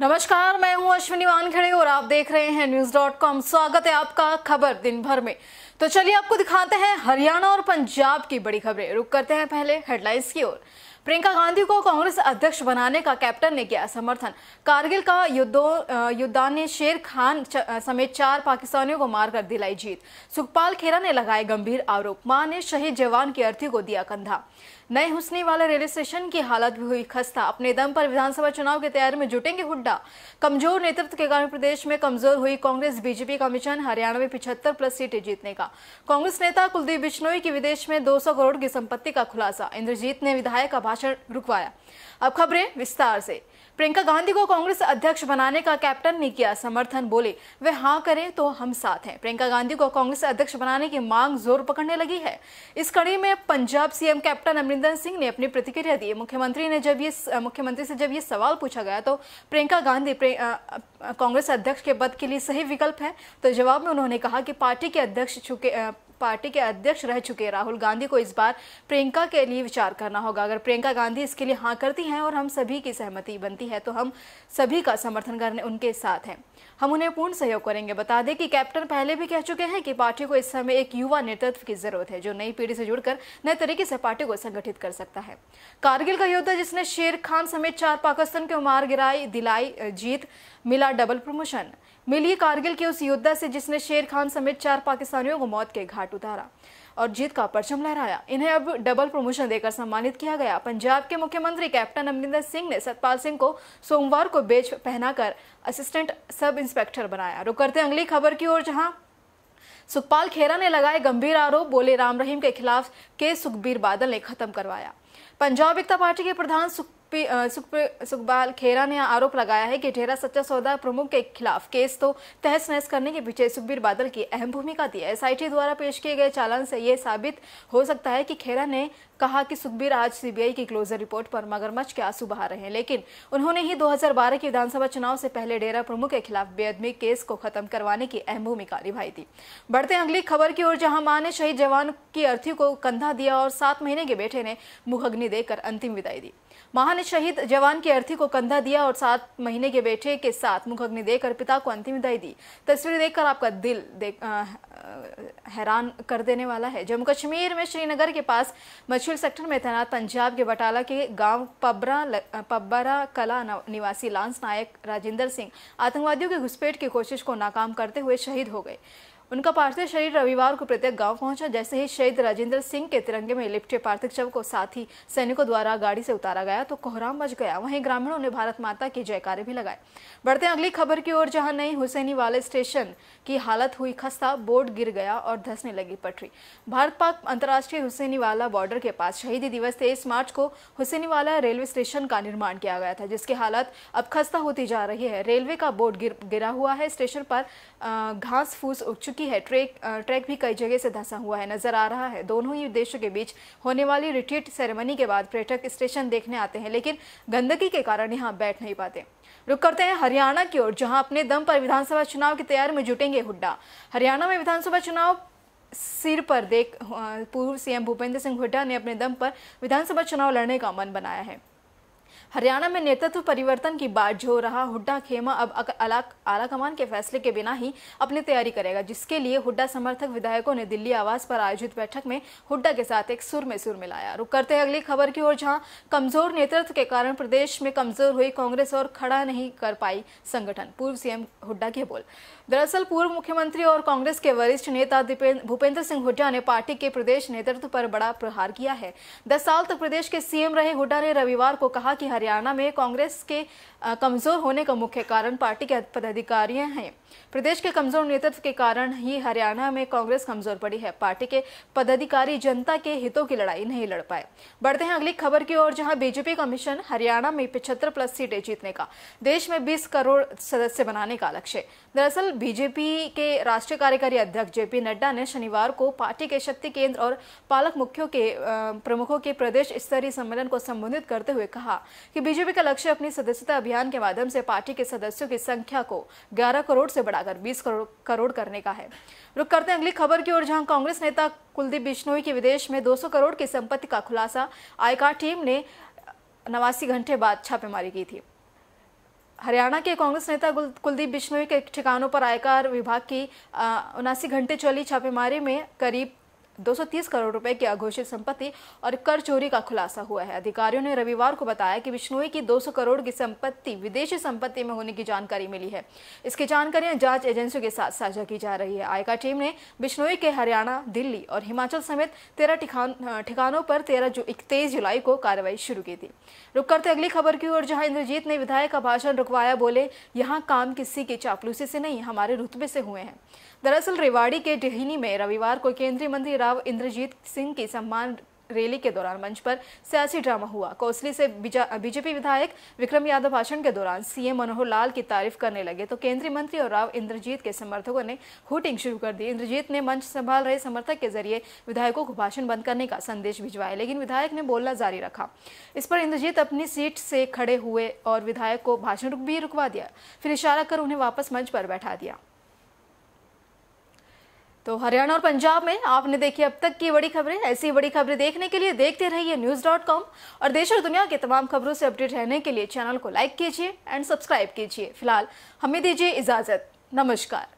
नमस्कार मैं हूं अश्विनी वानखेड़े और आप देख रहे हैं न्यूज डॉट कॉम स्वागत है आपका खबर दिन भर में तो चलिए आपको दिखाते हैं हरियाणा और पंजाब की बड़ी खबरें रुक करते हैं पहले हेडलाइंस की ओर प्रियंका गांधी को कांग्रेस अध्यक्ष बनाने का कैप्टन ने किया समर्थन कारगिल का युद्धान्य ने शेर खान समेत चार पाकिस्तानियों को मारकर दिलाई जीत सुखपाल खेरा ने लगाए गंभीर आरोप मां ने शहीद जवान की अर्थी को दिया कंधा नए हुसनी वाला रेलवे स्टेशन की हालत भी हुई खस्ता अपने दम पर विधानसभा चुनाव की तैयारी में जुटेंगे हुड्डा कमजोर नेतृत्व के कारण प्रदेश में कमजोर हुई कांग्रेस बीजेपी का मिशन हरियाणा में पिछहत्तर प्लस सीटें जीतने का कांग्रेस नेता कुलदीप बिश्नोई की विदेश में 200 करोड़ की संपत्ति का खुलासा इंद्रजीत ने विधायक का भाषण रुकवाया अब खबरें विस्तार से प्रियंका गांधी को कांग्रेस अध्यक्ष बनाने का कैप्टन ने किया समर्थन बोले वे हाँ करें तो हम साथ हैं प्रियंका गांधी को कांग्रेस अध्यक्ष बनाने की मांग जोर पकड़ने लगी है इस कड़ी में पंजाब सीएम कैप्टन अमरिंदर सिंह ने अपनी प्रतिक्रिया दी मुख्यमंत्री ने जब ये मुख्यमंत्री से जब ये सवाल पूछा गया तो प्रियंका गांधी कांग्रेस अध्यक्ष के पद के लिए सही विकल्प है तो जवाब में उन्होंने कहा कि पार्टी के अध्यक्ष चुके पार्टी के अध्यक्ष रह चुके राहुल गांधी को इस बार प्रियंका के लिए विचार करना होगा अगर प्रियंका गांधी इसके लिए हाँ करती हैं और हम सभी की सहमति बनती है तो हम सभी का समर्थन करने उनके साथ हैं हम उन्हें पूर्ण सहयोग करेंगे बता दें कि कैप्टन पहले भी कह चुके हैं कि पार्टी को इस समय एक युवा नेतृत्व की जरूरत है जो नई पीढ़ी से जुड़कर नए तरीके से पार्टी को संगठित कर सकता है कारगिल का योद्धा जिसने शेर खान समेत चार पाकिस्तान के उमार गिराई दिलाई जीत मिला डबल प्रमोशन मिली कारगिल के उस योद्धा से जिसने शेर खान समेत चार पाकिस्तानियों को मौत के घाट उतारा और जीत का परचम लहराया इन्हें अब डबल प्रमोशन देकर सम्मानित किया गया पंजाब के मुख्यमंत्री कैप्टन अमरिंदर सिंह ने सतपाल सिंह को सोमवार को बेच पहनाकर असिस्टेंट सब इंस्पेक्टर बनाया रुक करते अगली खबर की ओर जहां सुखपाल खेरा ने लगाए गंभीर आरोप बोले राम रहीम के खिलाफ केस सुखबीर बादल ने खत्म करवाया पंजाब एकता पार्टी के प्रधान सुखपाल खेरा ने आरोप लगाया है कि डेरा सच्चा सौदा प्रमुख के खिलाफ केस तो तहस नहस करने के पीछे सुखबीर बादल की अहम भूमिका दी थी एसआईटी द्वारा पेश किए गए चालान से यह साबित हो सकता है कि खेरा ने कहा कि सुखबीर आज सीबीआई की क्लोजर रिपोर्ट पर मगरमच्छ के आंसू बहा रहे हैं लेकिन उन्होंने ही 2012 के विधानसभा चुनाव से पहले डेरा प्रमुख के खिलाफ बेअदमी केस को खत्म करवाने की अहम भूमिका निभाई थी बढ़ते अगली खबर की ओर जहां मां ने शहीद जवान की अर्थी को कंधा दिया और सात महीने के बेटे ने मुख अग्नि देकर अंतिम विदाई दी महान शहीद जवान की अर्थी को कंधा दिया और सात महीने के बेटे के साथ मुख अग्नि देकर पिता को अंतिम विदाई दी तस्वीरें देखकर आपका दिल देख आ, हैरान कर देने वाला है जम्मू कश्मीर में श्रीनगर के पास मछुल सेक्टर में तैनात पंजाब के बटाला के गांव पबरा पब्बरा कला निवासी लांस नायक राजेंद्र सिंह आतंकवादियों के घुसपैठ की कोशिश को नाकाम करते हुए शहीद हो गए उनका पार्थिव शरीर रविवार को प्रत्येक गांव पहुंचा जैसे ही शहीद राजेंद्र सिंह के तिरंगे में लिपटे पार्थिव शव को साथ ही सैनिकों द्वारा गाड़ी से उतारा गया तो कोहराम मच गया वहीं ग्रामीणों ने भारत माता के जयकारे भी लगाए बढ़ते अगली खबर की ओर जहां नई हुसैनी वाले स्टेशन की हालत हुई खस्ता बोर्ड गिर गया और धंसने लगी पटरी भारत पाक अंतर्राष्ट्रीय हुसैनी बॉर्डर के पास शहीदी दिवस तेईस मार्च को हुसैनी रेलवे स्टेशन का निर्माण किया गया था जिसकी हालत अब खस्ता होती जा रही है रेलवे का बोर्ड गिरा हुआ है स्टेशन पर घास फूस उग चुकी है ट्रैक ट्रैक भी कई जगह से धंसा हुआ है नजर आ रहा है दोनों ही देशों के बीच होने वाली रिट्रीट सेरेमनी के बाद पर्यटक स्टेशन देखने आते हैं लेकिन गंदगी के कारण यहाँ बैठ नहीं पाते रुक करते हैं हरियाणा की ओर जहां अपने दम पर विधानसभा चुनाव की तैयारी में जुटेंगे हुड्डा हरियाणा में विधानसभा चुनाव सिर पर देख पूर्व सीएम भूपेंद्र सिंह हुड्डा ने अपने दम पर विधानसभा चुनाव लड़ने का मन बनाया है हरियाणा में नेतृत्व परिवर्तन की बात जो रहा हुड्डा खेमा अब आला कमान के फैसले के बिना ही अपनी तैयारी करेगा जिसके लिए हुड्डा समर्थक विधायकों ने दिल्ली आवास पर आयोजित बैठक में हुड्डा के साथ एक सुर में सुर मिलाया रुक करते हैं अगली खबर की ओर जहां कमजोर नेतृत्व के कारण प्रदेश में कमजोर हुई कांग्रेस और खड़ा नहीं कर पाई संगठन पूर्व सीएम हुड्डा के बोल दरअसल पूर्व मुख्यमंत्री और कांग्रेस के वरिष्ठ नेता भूपेंद्र सिंह हुड्डा ने पार्टी के प्रदेश नेतृत्व पर बड़ा प्रहार किया है दस साल तक प्रदेश के सीएम रहे हुड्डा ने रविवार को कहा कि हरियाणा में कांग्रेस के कमजोर होने का मुख्य कारण पार्टी के पदाधिकारी हैं प्रदेश के कमजोर नेतृत्व के कारण ही हरियाणा में कांग्रेस कमजोर पड़ी है पार्टी के पदाधिकारी जनता के हितों की लड़ाई नहीं लड़ पाए बढ़ते हैं अगली खबर की ओर जहां बीजेपी का मिशन हरियाणा में पिछहत्तर प्लस सीटें जीतने का देश में बीस करोड़ सदस्य बनाने का लक्ष्य दरअसल बीजेपी के राष्ट्रीय कार्यकारी अध्यक्ष जेपी नड्डा ने शनिवार को पार्टी के शक्ति केंद्र और पालक मुख्यों के प्रमुखों के प्रदेश स्तरीय सम्मेलन को संबोधित करते हुए कहा कि बीजेपी का लक्ष्य अपनी सदस्यता अभियान के माध्यम से पार्टी के सदस्यों की संख्या को 11 करोड़ से बढ़ाकर 20 करोड़ करने का है रुक करते हैं अगली खबर की ओर जहां कांग्रेस नेता कुलदीप बिश्नोई के विदेश में 200 करोड़ की संपत्ति का खुलासा आयकर टीम ने नवासी घंटे बाद छापेमारी की थी हरियाणा के कांग्रेस नेता कुलदीप बिश्नोई के ठिकानों पर आयकर विभाग की उनासी घंटे चली छापेमारी में करीब 230 करोड़ रुपए की अघोषित संपत्ति और कर चोरी का खुलासा हुआ है अधिकारियों ने रविवार को बताया कि बिश्नोई की 200 करोड़ की संपत्ति विदेशी संपत्ति में होने की जानकारी मिली है इसकी जानकारी जांच एजेंसियों के साथ साझा की जा रही है आयका टीम ने बिश्नोई के हरियाणा दिल्ली और हिमाचल समेत तेरह ठिकानों पर तेरह जु, तेईस जुलाई को कार्रवाई शुरू की थी रुक करते अगली खबर की ओर जहां इंद्रजीत ने विधायक का भाषण रुकवाया बोले यहाँ काम किसी की चापलूसी से नहीं हमारे रुतबे से हुए हैं दरअसल रेवाड़ी के डेहनी में रविवार को केंद्रीय मंत्री राव इंद्रजीत सिंह की सम्मान रैली के दौरान मंच पर सियासी ड्रामा हुआ कोसली से बीजेपी विधायक विक्रम यादव भाषण के दौरान सीएम मनोहर लाल की तारीफ करने लगे तो केंद्रीय मंत्री और राव इंद्रजीत के समर्थकों ने हुटिंग शुरू कर दी इंद्रजीत ने मंच संभाल रहे समर्थक के जरिए विधायकों को भाषण बंद करने का संदेश भिजवाया लेकिन विधायक ने बोलना जारी रखा इस पर इंद्रजीत अपनी सीट से खड़े हुए और विधायक को भाषण भी रुकवा दिया फिर इशारा कर उन्हें वापस मंच पर बैठा दिया तो हरियाणा और पंजाब में आपने देखी अब तक की बड़ी खबरें ऐसी बड़ी खबरें देखने के लिए देखते रहिए न्यूज डॉट कॉम और देश और दुनिया की तमाम खबरों से अपडेट रहने के लिए चैनल को लाइक कीजिए एंड सब्सक्राइब कीजिए फिलहाल हमें दीजिए इजाज़त नमस्कार